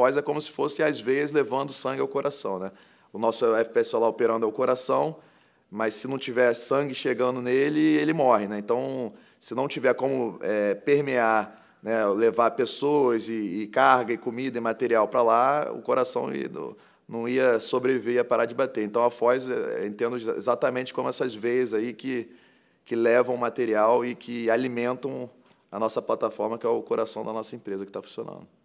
Foz é como se fosse as veias levando sangue ao coração, né? O nosso FPS lá operando ao coração, mas se não tiver sangue chegando nele, ele morre, né? Então, se não tiver como é, permear, né, levar pessoas e, e, carga e comida e material para lá, o coração ia, não ia sobreviver, ia parar de bater. Então, a Foz, é, entendo exatamente como essas veias aí que, que levam material e que alimentam a nossa plataforma, que é o coração da nossa empresa que está funcionando.